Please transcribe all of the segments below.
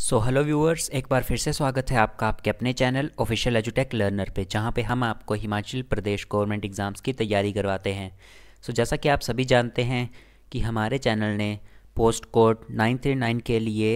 so hello viewers एक बार फिर से स्वागत है आपका आपके अपने चैनल ऑफिशियल एजुटेक लर्नर पे जहाँ पे हम आपको हिमाचल प्रदेश गवर्नमेंट एग्ज़ाम्स की तैयारी करवाते हैं सो so, जैसा कि आप सभी जानते हैं कि हमारे चैनल ने post code nine three nine के लिए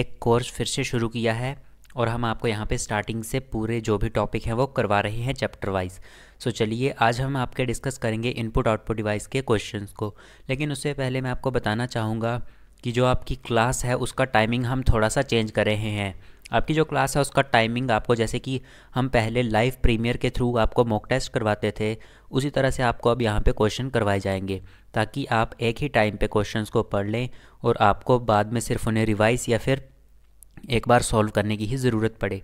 एक कोर्स फिर से शुरू किया है और हम आपको यहाँ पे स्टार्टिंग से पूरे जो भी टॉपिक हैं वो करवा रहे हैं चैप्टर वाइज सो चलिए आज हम आपके डिस्कस करेंगे इनपुट आउटपुट डिवाइस के क्वेश्चंस को लेकिन उससे पहले मैं आपको बताना चाहूँगा कि जो आपकी क्लास है उसका टाइमिंग हम थोड़ा सा चेंज कर रहे हैं आपकी जो क्लास है उसका टाइमिंग आपको जैसे कि हम पहले लाइव प्रीमियर के थ्रू आपको मॉक टेस्ट करवाते थे उसी तरह से आपको अब यहाँ पे क्वेश्चन करवाए जाएंगे ताकि आप एक ही टाइम पे क्वेश्चंस को पढ़ लें और आपको बाद में सिर्फ उन्हें रिवाइज या फिर एक बार सॉल्व करने की ही ज़रूरत पड़े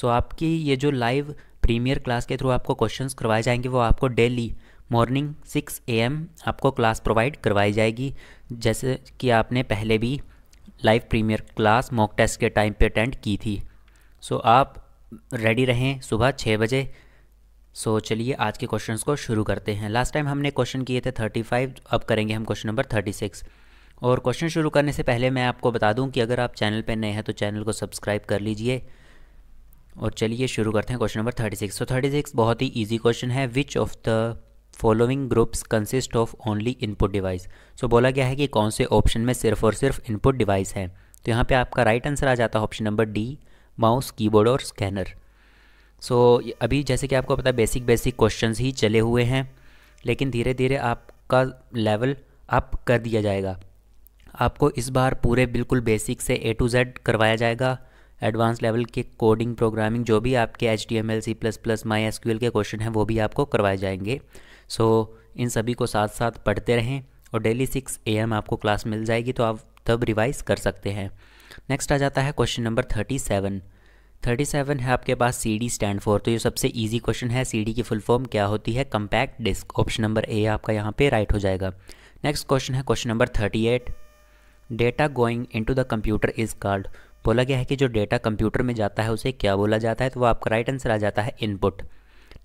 सो आपकी ये जो लाइव प्रीमियर क्लास के थ्रू आपको क्वेश्चन करवाए जाएंगे वो आपको डेली मॉर्निंग सिक्स ए आपको क्लास प्रोवाइड करवाई जाएगी जैसे कि आपने पहले भी live premiere class mock test के टाइम पे अटेंड की थी सो so, आप रेडी रहें सुबह छः बजे सो so, चलिए आज के क्वेश्चंस को शुरू करते हैं लास्ट टाइम हमने क्वेश्चन किए थे थर्टी फाइव अब करेंगे हम क्वेश्चन नंबर थर्टी सिक्स और क्वेश्चन शुरू करने से पहले मैं आपको बता दूँ कि अगर आप चैनल पर नए हैं तो चैनल को सब्सक्राइब कर लीजिए और चलिए शुरू करते हैं क्वेश्चन नंबर थर्टी सिक्स तो थर्टी सिक्स बहुत ही ईजी क्वेश्चन है which of the following groups consist of only input device so बोला गया है कि कौन से ऑप्शन में सिर्फ और सिर्फ इनपुट डिवाइस है तो यहाँ पे आपका राइट आंसर आ जाता है option number D mouse keyboard और स्कैनर सो so, अभी जैसे कि आपको पता है बेसिक बेसिक क्वेश्चंस ही चले हुए हैं लेकिन धीरे धीरे आपका लेवल अप कर दिया जाएगा आपको इस बार पूरे बिल्कुल बेसिक से ए टू जेड करवाया जाएगा एडवांस लेवल के कोडिंग प्रोग्रामिंग जो भी आपके H D M L C plus plus my S Q L के क्वेश्चन हैं वो भी आपको करवाए जाएंगे सो इन सभी को साथ साथ पढ़ते रहें और डेली सिक्स ए एम आपको क्लास मिल जाएगी तो आप तब रिवाइज़ कर सकते हैं नेक्स्ट आ जाता है question number thirty seven thirty seven है आपके पास सी डी स्टैंड फॉर तो ये सबसे ईजी क्वेश्चन है सी डी की फुल फॉर्म क्या होती है compact disc option number A आपका यहाँ पे राइट हो जाएगा नेक्स्ट क्वेश्चन है question number thirty eight data going into the computer is card बोला गया है कि जो डेटा कंप्यूटर में जाता है उसे क्या बोला जाता है तो वो आपका राइट आंसर आ जाता है इनपुट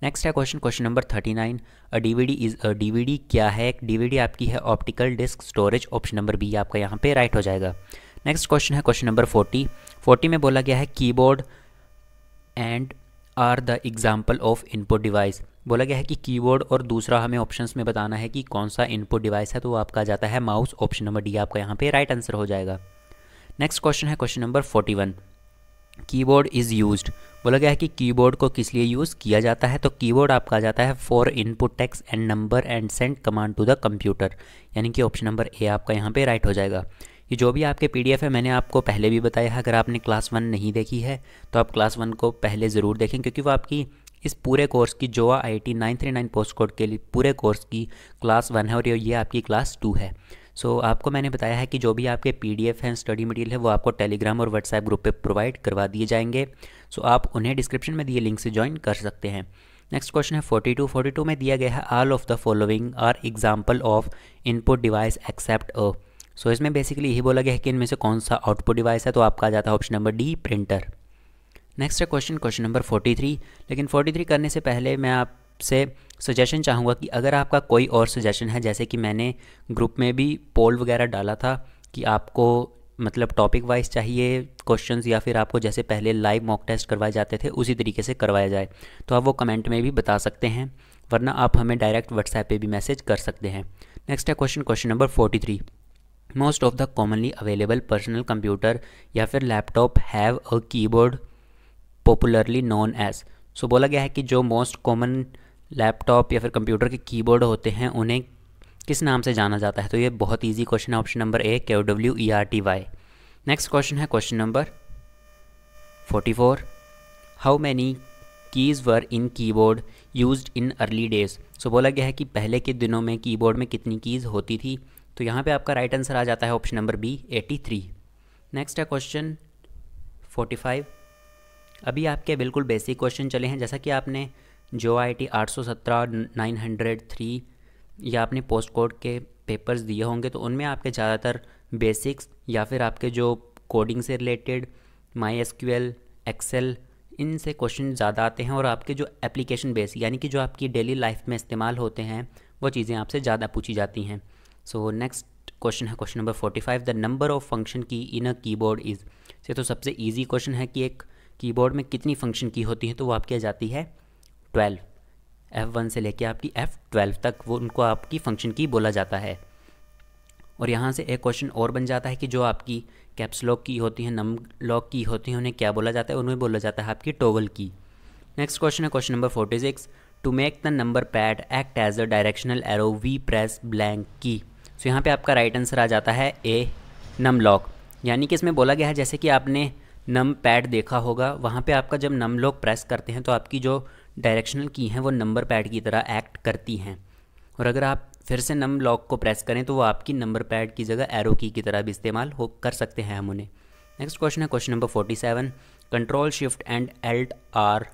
नेक्स्ट है question question number thirty nine a DVD is a DVD क्या है डीवीडी आपकी है optical disc storage option number B आपका यहाँ पे राइट हो जाएगा नेक्स्ट क्वेश्चन है क्वेश्चन नंबर फोर्टी फोर्टी में बोला गया है keyboard and are the example of input device बोला गया है कि कीबोर्ड और दूसरा हमें ऑप्शंस में बताना है कि कौन सा इनपुट डिवाइस है तो वो आपका जाता है माउस ऑप्शन नंबर डी आपका यहाँ पे राइट आंसर हो जाएगा नेक्स्ट क्वेश्चन है question number forty one keyboard is use बोला गया है कि कीबोर्ड को किस लिए यूज़ किया जाता है तो कीबोर्ड आपका आ जाता है for input texts and number and send command to the computer यानी कि ऑप्शन नंबर ए आपका यहाँ पे राइट हो जाएगा ये जो भी आपके पी है मैंने आपको पहले भी बताया है अगर आपने क्लास वन नहीं देखी है तो आप क्लास वन को पहले ज़रूर देखें क्योंकि वो आपकी इस पूरे कोर्स की जोआ I T nine three nine post code के लिए पूरे कोर्स की क्लास वन है और ये आपकी क्लास टू है सो so, आपको मैंने बताया है कि जो भी आपके पी डी एफ हैं स्टडी मटेरियल है वो आपको टेलीग्राम और व्हाट्सएप ग्रुप पे प्रोवाइड करवा दिए जाएंगे सो so, आप उन्हें डिस्क्रिप्शन में दिए लिंक से ज्वाइन कर सकते हैं नेक्स्ट क्वेश्चन है 42 42 में दिया गया है all of the following are example of input device except a so इसमें बेसिकली यही बोला गया है कि इनमें से कौन सा आउटपुट डिवाइस है तो आपका आ जाता है option number D printer next है क्वेश्चन क्वेश्चन नंबर 43 लेकिन 43 करने से पहले मैं आप आपसे सजेशन चाहूँगा कि अगर आपका कोई और सजेशन है जैसे कि मैंने ग्रुप में भी पोल वगैरह डाला था कि आपको मतलब टॉपिक वाइज चाहिए क्वेश्चंस या फिर आपको जैसे पहले लाइव मॉक टेस्ट करवाए जाते थे उसी तरीके से करवाया जाए तो आप वो कमेंट में भी बता सकते हैं वरना आप हमें डायरेक्ट व्हाट्सएप पे भी मैसेज कर सकते हैं नेक्स्ट है question question number forty three most of the commonly available personal computer या फिर laptop have a keyboard popularly known as so बोला गया है कि जो मोस्ट कॉमन common लैपटॉप या फिर कंप्यूटर के कीबोर्ड होते हैं उन्हें किस नाम से जाना जाता है तो ये बहुत ईजी क्वेश्चन है option number A O W E R T Y next question है question number forty four how many keys were in keyboard use in early days so बोला गया है कि पहले के दिनों में कीबोर्ड में कितनी कीज़ होती थी तो यहाँ पे आपका राइट आंसर आ जाता है option number B eighty three next है क्वेश्चन फोर्टी फाइव अभी आपके बिल्कुल बेसिक क्वेश्चन चले हैं जैसा कि आपने जो आई टी आठ सौ सत्रह नाइन हंड्रेड थ्री या आपने पोस्ट कोड के पेपर्स दिए होंगे तो उनमें आपके ज़्यादातर बेसिक्स या फिर आपके जो कोडिंग से रिलेटेड माई एस क्यू एल एक्सेल इनसे क्वेश्चन ज़्यादा आते हैं और आपके जो एप्लीकेशन बेस यानी कि जो आपकी डेली लाइफ में इस्तेमाल होते हैं वो चीज़ें आपसे ज़्यादा पूछी जाती हैं सो नेक्स्ट क्वेश्चन है question number forty five the number of function key in a keyboard is ये तो सबसे ईजी क्वेश्चन है कि एक कीबोर्ड में कितनी फंक्शन की होती है तो वो आपकी आ जाती है ट्वेल्व एफ़ वन से लेके आपकी एफ़ ट्वेल्व तक वो उनको आपकी फंक्शन की बोला जाता है और यहाँ से एक क्वेश्चन और बन जाता है कि जो आपकी कैप्स लॉक की होती हैं नम लॉक की होती है उन्हें क्या बोला जाता है उन्हें बोला जाता है आपकी टोगल की नेक्स्ट क्वेश्चन है question number forty six to make the number pad act as a directional arrow we press blank key so यहाँ पे आपका राइट आंसर आ जाता है ए नम लॉक यानी कि इसमें बोला गया है जैसे कि आपने नम पैड देखा होगा वहाँ पर आपका जब नम लॉक प्रेस करते हैं तो आपकी जो डायरेक्शनल की हैं वो नंबर पैड की तरह एक्ट करती हैं और अगर आप फिर से नम लॉक को प्रेस करें तो वो आपकी नंबर पैड की जगह एरो की की तरह भी इस्तेमाल हो कर सकते हैं हम उन्हें नेक्स्ट क्वेश्चन है question number forty seven control shift and alt are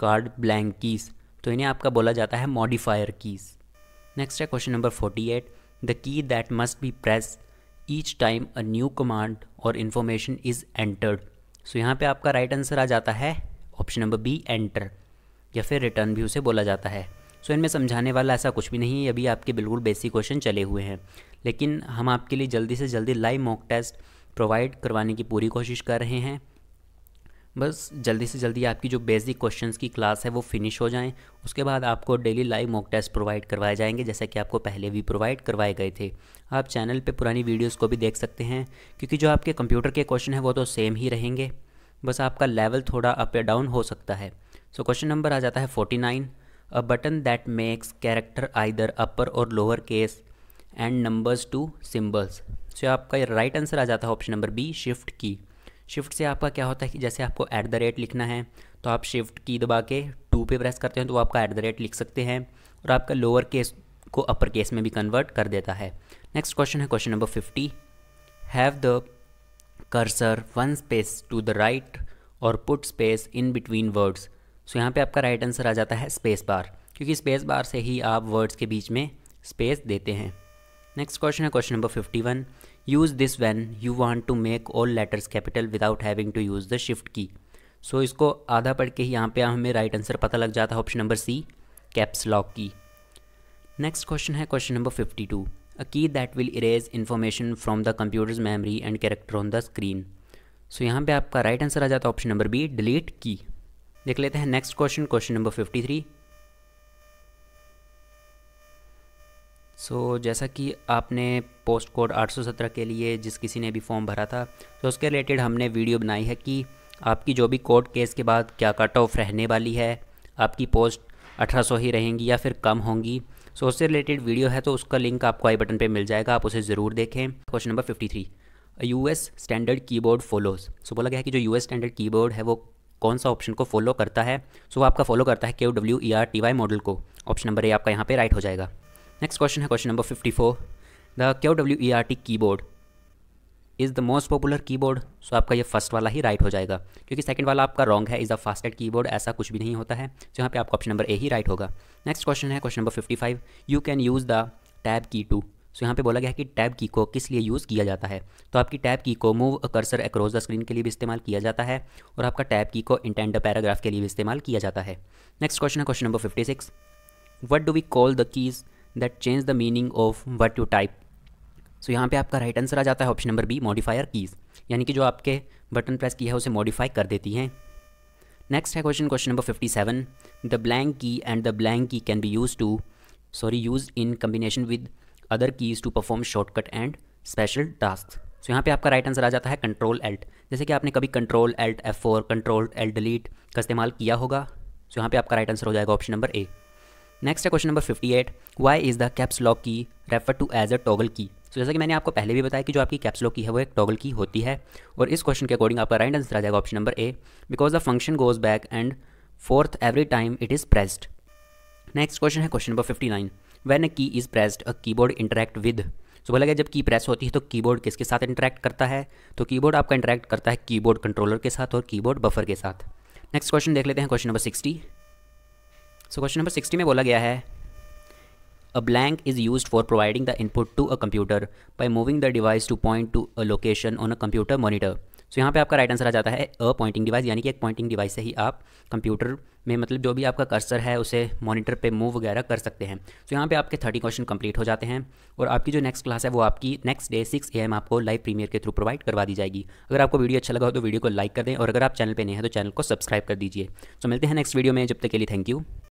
called blank keys तो इन्हें आपका बोला जाता है मॉडिफायर कीज़ नेक्स्ट है question number forty eight the key that must be press each time a new command or information is entered so यहाँ पे आपका राइट right आंसर आ जाता है ऑप्शन नंबर बी एंटर या फिर रिटर्न भी उसे बोला जाता है सो इनमें समझाने वाला ऐसा कुछ भी नहीं है अभी आपके बिल्कुल बेसिक क्वेश्चन चले हुए हैं लेकिन हम आपके लिए जल्दी से जल्दी लाइव मॉक टेस्ट प्रोवाइड करवाने की पूरी कोशिश कर रहे हैं बस जल्दी से जल्दी आपकी जो बेसिक क्वेश्चंस की क्लास है वो फिनिश हो जाएं उसके बाद आपको daily live mock test provide करवाए जाएंगे जैसा कि आपको पहले भी प्रोवाइड करवाए गए थे आप चैनल पे पुरानी वीडियोस को भी देख सकते हैं क्योंकि जो आपके कंप्यूटर के क्वेश्चन हैं वो तो सेम ही रहेंगे बस आपका लेवल थोड़ा अप या डाउन हो सकता है सो क्वेश्चन नंबर आ जाता है forty nine a button that makes character either upper or lower case and numbers to symbols so आपका राइट आंसर आ जाता है option number B shift key shift से आपका क्या होता है कि जैसे आपको एट द रेट लिखना है तो आप शिफ्ट की दबा के टू पे प्रेस करते हैं तो आपका एट द रेट लिख सकते हैं और आपका लोअर केस को अपर केस में भी कन्वर्ट कर देता है नेक्स्ट क्वेश्चन है question number fifty have the cursor one space to the right or put space in between words so यहाँ पे आपका राइट आंसर आ जाता है स्पेस बार क्योंकि स्पेस बार से ही आप वर्ड्स के बीच में स्पेस देते हैं नेक्स्ट क्वेश्चन है question number fifty one use this when you want to make all letters capital without having to use the shift key so इसको आधा पढ़ के ही यहाँ पे हमें राइट आंसर पता लग जाता है option number C caps lock key next question है question number fifty two a key that will erase information from the computer's memory and character on the screen so यहाँ पे आपका राइट right आंसर आ जाता है option number B delete की देख लेते हैं next question question number fifty three so जैसा कि आपने पोस्ट कोड 817 के लिए जिस किसी ने भी फॉर्म भरा था तो उसके रिलेटेड हमने वीडियो बनाई है कि आपकी जो भी कोर्ट केस के बाद क्या कट ऑफ रहने वाली है आपकी पोस्ट 1800 ही रहेंगी या फिर कम होंगी सो उससे रिलेटेड वीडियो है तो उसका लिंक आपको आई बटन पे मिल जाएगा आप उसे ज़रूर देखें question number fifty three U S standard keyboard follows so बोला गया है कि जो यू एस स्टैंडर्ड कीबोर्ड है वो कौन सा ऑप्शन को फॉलो करता है सो वो आपका फॉलो करता है के W E R T Y model को ऑप्शन नंबर ए आपका यहाँ पे राइट हो जाएगा नेक्स्ट क्वेश्चन है question number fifty four the Q W E R T keyboard is the most popular keyboard so आपका ये first वाला ही राइट हो जाएगा क्योंकि सेकंड वाला आपका रॉन्ग है is the fastest keyboard ऐसा कुछ भी नहीं होता है तो यहाँ पे आपका ऑप्शन नंबर ए ही राइट होगा नेक्स्ट क्वेश्चन है question number fifty five you can use the tab key to so यहाँ पे बोला गया है कि टैब की को किस लिए यूज़ किया जाता है तो आपकी टैब की को move cursor across the screen के लिए भी इस्तेमाल किया जाता है और आपका टैब की को इंटेंड पैराग्राफ के लिए भी इस्तेमाल किया जाता है नेक्स्ट क्वेश्चन है question number fifty six what do we call the keys that change the meaning of what you type so यहाँ पे आपका राइट आंसर आ जाता है option number B modifier keys यानी कि जो आपके बटन प्रेस की है उसे मॉडिफाई कर देती हैं नेक्स्ट है question question number fifty seven the blank key and the blank key can be use to sorry use in combination with other keys to perform shortcut and special task so यहाँ पे आपका right answer आ जाता है control Alt जैसे कि आपने कभी control alt F four control alt delete का इस्तेमाल किया होगा सो तो यहाँ पे आपका राइट आंसर हो जाएगा ऑप्शन नंबर ए नेक्स्ट है question number fifty eight why is the caps lock key refer to as a toggle key so जैसा कि मैंने आपको पहले भी बताया कि जो आपकी कैप्स लॉक की है वो एक टॉगल की होती है और इस क्वेश्चन के अकॉर्डिंग आपका राइट आंसर आ जाएगा option number A because the function goes back and forth every time it is pressed next question है question number fifty nine when a key is pressed a keyboard interact with so बोला गया जब की press होती है तो keyboard किसके साथ इंटरेक्ट करता है तो कीबोर्ड आपका इंटरेक्ट करता है कीबोर्ड कंट्रोलर के साथ और कीबोर्ड बफर के साथ नेक्स्ट क्वेश्चन देख लेते हैं question number sixty so question number sixty में बोला गया है a blank is use for providing the input to a computer by moving the device to point to a location on a computer monitor so यहाँ पे आपका right answer आ जाता है अ पॉइंटिंग डिवाइस यानी कि एक पॉइंटिंग डिवाइस से ही आप कंप्यूटर में मतलब जो भी आपका कर्सर है उसे मॉनिटर पे मूव वगैरह कर सकते हैं सो so, यहाँ पे आपके थर्टी क्वेश्चन कंप्लीट हो जाते हैं और आपकी जो नेक्स्ट क्लास है वो आपकी नेक्स्ट डे सिक्स ए आपको लाइव प्रीमियर के थ्रू प्रोवाइड करवा दी जाएगी अगर आपको वीडियो अच्छा लगा हो तो वीडियो को लाइक कर दें और अगर आप चैनल पर नहीं है तो चैनल को सब्सक्राइब कर दीजिए सो so, मिलते हैं नेक्स्ट वीडियो में जब तक के लिए थैंक यू